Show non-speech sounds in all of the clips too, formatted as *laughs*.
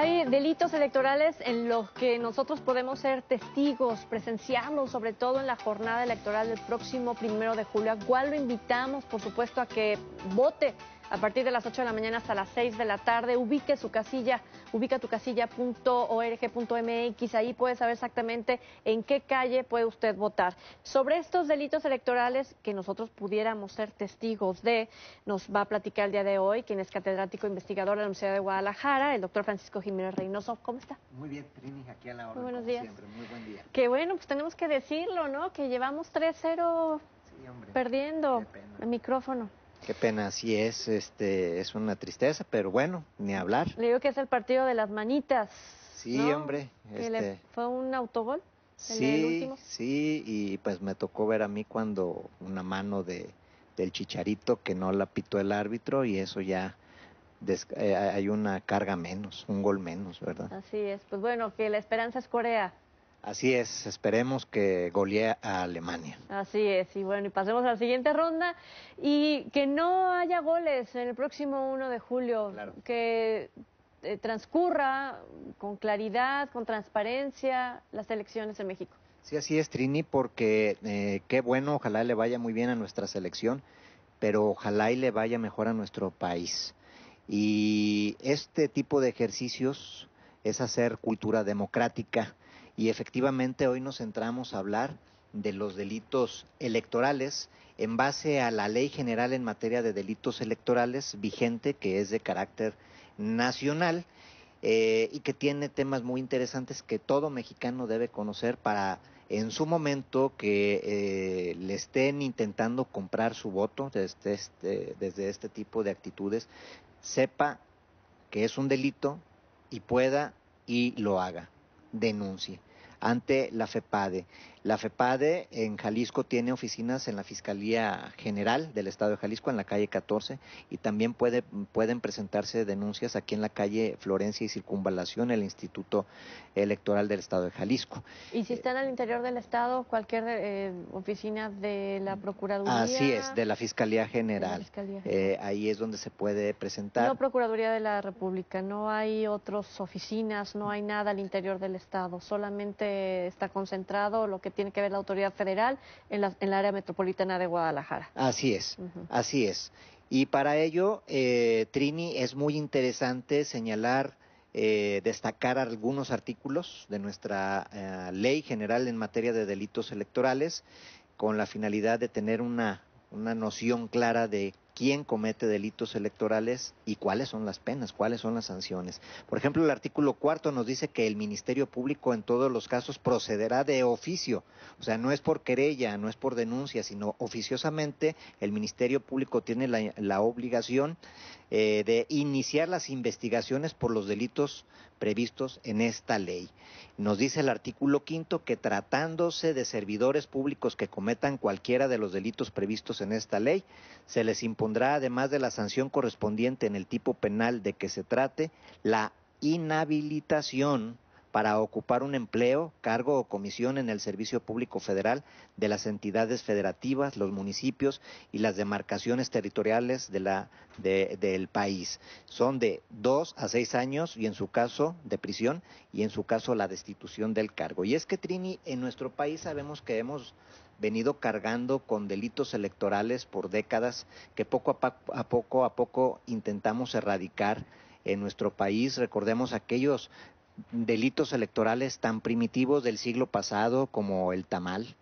Hay delitos electorales en los que nosotros podemos ser testigos, presenciarlos, sobre todo en la jornada electoral del próximo primero de julio, a cual lo invitamos, por supuesto, a que vote a partir de las 8 de la mañana hasta las 6 de la tarde. Ubique su casilla, ubica tu casilla.org.mx. Ahí puede saber exactamente en qué calle puede usted votar. Sobre estos delitos electorales que nosotros pudiéramos ser testigos de, nos va a platicar el día de hoy quien es catedrático investigador de la Universidad de Guadalajara, el doctor Francisco Jiménez Reynoso. ¿Cómo está? Muy bien, Trini, aquí a la hora. Muy buenos días. Siempre. Muy buen día. Que bueno, pues tenemos que decirlo, ¿no? Que llevamos 3-0 perdiendo el micrófono. Qué pena, sí es, este, es una tristeza, pero bueno, ni hablar. Le digo que es el partido de las manitas. Sí, hombre. Este fue un autogol. sí, sí, y pues me tocó ver a mí cuando una mano de, del chicharito que no la pitó el árbitro y eso ya eh, hay una carga menos, un gol menos, ¿verdad? Así es. Pues bueno, que la esperanza es Corea. Así es, esperemos que golee a Alemania. Así es, y bueno, y pasemos a la siguiente ronda y que no haya goles en el próximo 1 de julio, que eh, transcurra con claridad, con transparencia las elecciones en México. Sí, así es, Trini, porque eh, qué bueno, ojalá le vaya muy bien a nuestra selección, pero ojalá y le vaya mejor a nuestro país. Y este tipo de ejercicios es hacer cultura democrática y efectivamente hoy nos centramos a hablar de los delitos electorales en base a la Ley General en materia de delitos electorales vigente que es de carácter nacional eh, y que tiene temas muy interesantes que todo mexicano debe conocer para en su momento que eh, le estén intentando comprar su voto este, este, desde este tipo de actitudes, sepa que es un delito y pueda y lo haga, denuncie ante la FEPADE. La FEPADE en Jalisco tiene oficinas en la Fiscalía General del Estado de Jalisco, en la calle 14, y también puede, pueden presentarse denuncias aquí en la calle Florencia y Circunvalación, el Instituto Electoral del Estado de Jalisco. ¿Y si están al interior del Estado, cualquier eh, oficina de la Procuraduría? Así es, de la Fiscalía eh, General. ahí es donde se puede presentar. No Procuraduría de la República, no hay otras oficinas, no hay nada al interior del Estado, solamente está concentrado lo que tiene que ver la autoridad federal en la, en la área metropolitana de Guadalajara. Así es, así es. Y para ello, eh, Trini, es muy interesante señalar, eh, destacar algunos artículos de nuestra eh, ley general en materia de delitos electorales con la finalidad de tener una noción clara de quién comete delitos electorales y cuáles son las penas, cuáles son las sanciones. Por ejemplo, el artículo cuarto nos dice que el Ministerio Público en todos los casos procederá de oficio, o sea, no es por querella, no es por denuncia, sino oficiosamente el Ministerio Público tiene la, obligación eh, de iniciar las investigaciones por los delitos previstos en esta ley. Nos dice el artículo quinto que tratándose de servidores públicos que cometan cualquiera de los delitos previstos en esta ley, se les impone además de la sanción correspondiente en el tipo penal de que se trate, la inhabilitación para ocupar un empleo, cargo o comisión en el Servicio Público Federal de las entidades federativas, los municipios y las demarcaciones territoriales de la, del país. Son de dos a seis años y en su caso de prisión y en su caso la destitución del cargo. Y es que Trini, en nuestro país sabemos que hemos venido cargando con delitos electorales por décadas que poco a poco a poco intentamos erradicar en nuestro país. Recordemos aquellos delitos electorales tan primitivos del siglo pasado como el tamal,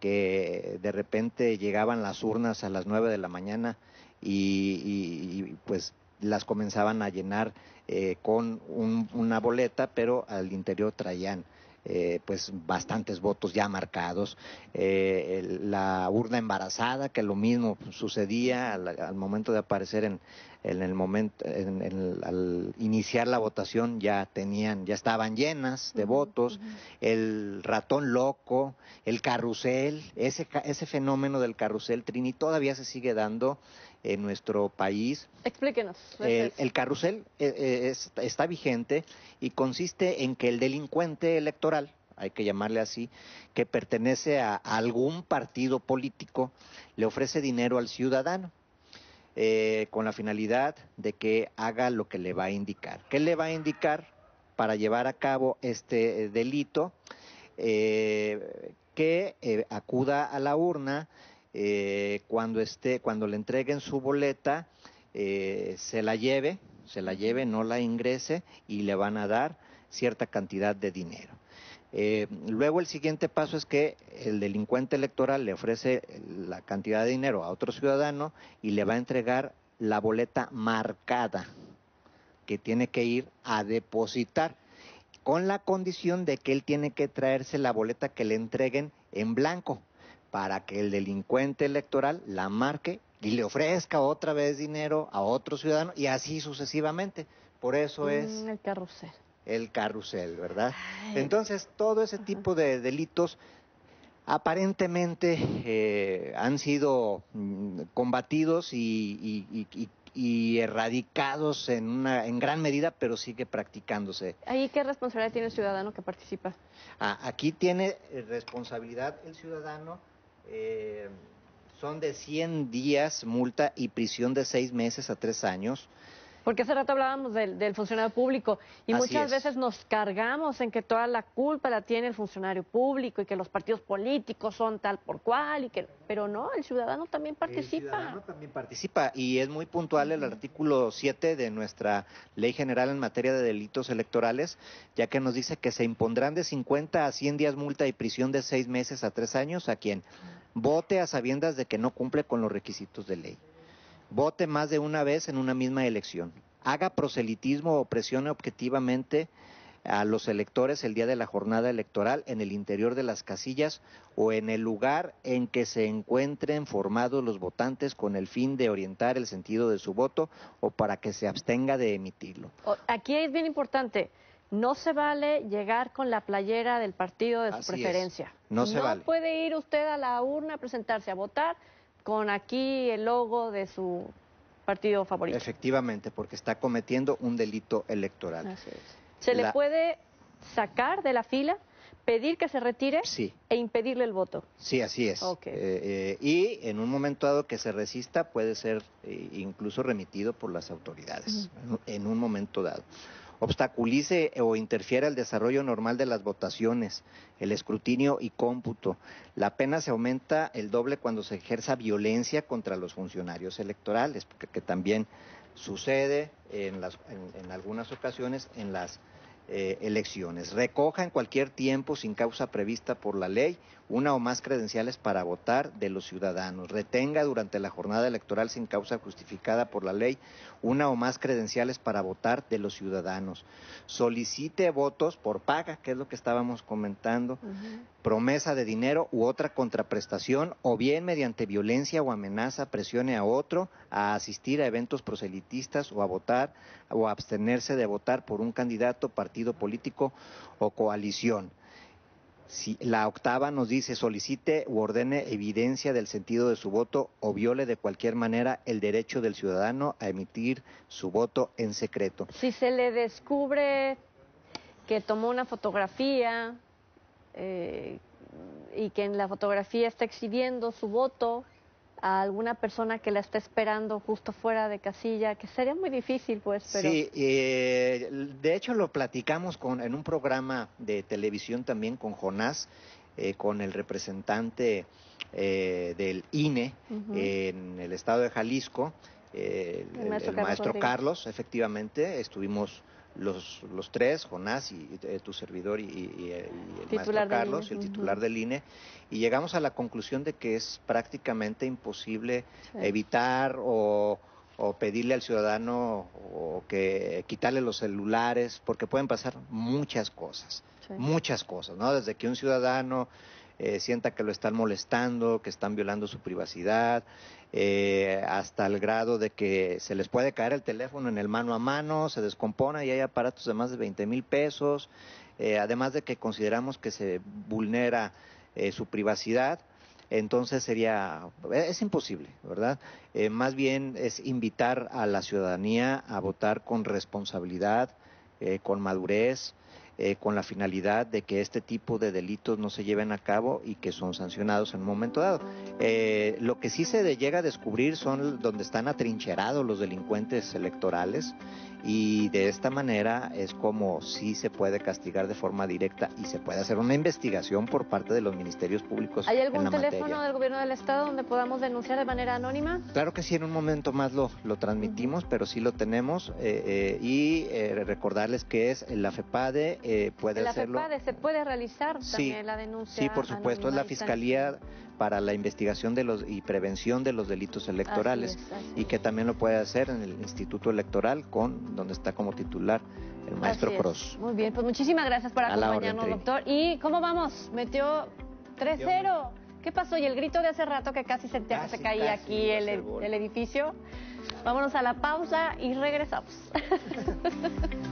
que de repente llegaban las urnas a las nueve de la mañana y, pues las comenzaban a llenar eh, con una boleta, pero al interior traían eh, pues bastantes votos ya marcados. Eh, la urna embarazada, que lo mismo sucedía al momento de aparecer en, en el momento, en, al iniciar la votación ya tenían, ya estaban llenas de votos, el ratón loco, el carrusel, ese, fenómeno del carrusel Trini todavía se sigue dando en nuestro país. Explíquenos. El, pues, carrusel eh, eh, está vigente y consiste en que el delincuente electoral, hay que llamarle así, que pertenece a algún partido político, le ofrece dinero al ciudadano eh, con la finalidad de que haga lo que le va a indicar. ¿Qué le va a indicar para llevar a cabo este eh, delito? Eh, que acuda a la urna cuando esté, cuando le entreguen su boleta, se la lleve, se la lleve, no la ingrese y le van a dar cierta cantidad de dinero. Eh, luego el siguiente paso es que el delincuente electoral le ofrece la cantidad de dinero a otro ciudadano y le va a entregar la boleta marcada que tiene que ir a depositar con la condición de que él tiene que traerse la boleta que le entreguen en blanco para que el delincuente electoral la marque y le ofrezca otra vez dinero a otro ciudadano y así sucesivamente. Por eso mm, es... El carrusel el carrusel, ¿verdad? Entonces, todo ese tipo de delitos aparentemente eh, han sido mm, combatidos y, erradicados en, una, en gran medida, pero sigue practicándose. ¿Ahí qué responsabilidad tiene el ciudadano que participa? Ah, aquí tiene eh, responsabilidad el ciudadano. Eh, son de 100 días multa y prisión de 6 meses a 3 años. Porque hace rato hablábamos del, funcionario público y muchas veces nos cargamos en que toda la culpa la tiene el funcionario público y que los partidos políticos son tal por cual y que pero no, el ciudadano también participa. El ciudadano también participa y es muy puntual el artículo 7 de nuestra Ley General en materia de delitos electorales, ya que nos dice que se impondrán de 50 a 100 días multa y prisión de seis meses a tres años a quien vote a sabiendas de que no cumple con los requisitos de ley vote más de una vez en una misma elección, haga proselitismo o presione objetivamente a los electores el día de la jornada electoral en el interior de las casillas o en el lugar en que se encuentren formados los votantes con el fin de orientar el sentido de su voto o para que se abstenga de emitirlo. Aquí es bien importante. No se vale llegar con la playera del partido de su preferencia. No se no puede ir usted a la urna a presentarse a votar con aquí el logo de su partido favorito. Efectivamente, porque está cometiendo un delito electoral. ¿Se le puede sacar de la fila? pedir que se retire e impedirle el voto. Sí, así es. Eh, eh, y en un momento dado que se resista puede ser eh, incluso remitido por las autoridades, en un momento dado obstaculice o interfiera el desarrollo normal de las votaciones, el escrutinio y cómputo. La pena se aumenta el doble cuando se ejerza violencia contra los funcionarios electorales, que también sucede en, en algunas ocasiones en las eh, elecciones. Recoja en cualquier tiempo, sin causa prevista por la ley, una o más credenciales para votar de los ciudadanos. Retenga durante la jornada electoral, sin causa justificada por la ley, una o más credenciales para votar de los ciudadanos. Solicite votos por paga, que es lo que estábamos comentando, promesa de dinero u otra contraprestación, o bien mediante violencia o amenaza presione a otro a asistir a eventos proselitistas o a votar o a abstenerse de votar por un candidato particular partido político o coalición. Si la octava nos dice solicite u ordene evidencia del sentido de su voto o viole de cualquier manera el derecho del ciudadano a emitir su voto en secreto. Si se le descubre que tomó una fotografía eh, y que en la fotografía está exhibiendo su voto, a alguna persona que la está esperando justo fuera de casilla, que sería muy difícil, pues. Pero... Sí, eh, de hecho lo platicamos con, en un programa de televisión también con Jonás, eh, con el representante eh, del INE en el estado de Jalisco, el maestro Carlos, efectivamente, estuvimos los, los tres, Jonás y, eh, tu servidor y, el maestro Carlos, el titular del INE, y llegamos a la conclusión de que es prácticamente imposible evitar o, o, pedirle al ciudadano o que quitarle los celulares, porque pueden pasar muchas cosas, muchas cosas, ¿no? Desde que un ciudadano eh, sienta que lo están molestando, que están violando su privacidad, eh, hasta el grado de que se les puede caer el teléfono en el mano a mano, se descompone y hay aparatos de más de 20 mil pesos, eh, además de que consideramos que se vulnera su privacidad entonces sería, es imposible, ¿verdad? más bien es invitar a la ciudadanía a votar con responsabilidad, con madurez, eh, con la finalidad de que este tipo de delitos no se lleven a cabo y que son sancionados en un momento dado. Eh, lo que sí se llega a descubrir son donde están atrincherados los delincuentes electorales y de esta manera es como sí se puede castigar de forma directa y se puede hacer una investigación por parte de los ministerios públicos. ¿Hay algún teléfono del gobierno del estado donde podamos denunciar de manera anónima? Claro que sí, en un momento más lo, lo transmitimos, pero sí lo tenemos eh, y recordarles que es la FEPADE eh, puede hacerlo. se puede realizar también la denuncia. Sí, por supuesto, es la Fiscalía para la investigación de los y prevención de los delitos electorales y que también lo puede hacer en el Instituto Electoral con donde está como titular el maestro Cross. Muy bien, pues muchísimas gracias por acompañarnos, doctor. ¿Y cómo vamos? Metió 3-0. ¿Qué pasó? Y el grito de hace rato que casi se, te, se caía aquí el edificio. Vámonos a la pausa y regresamos. *laughs*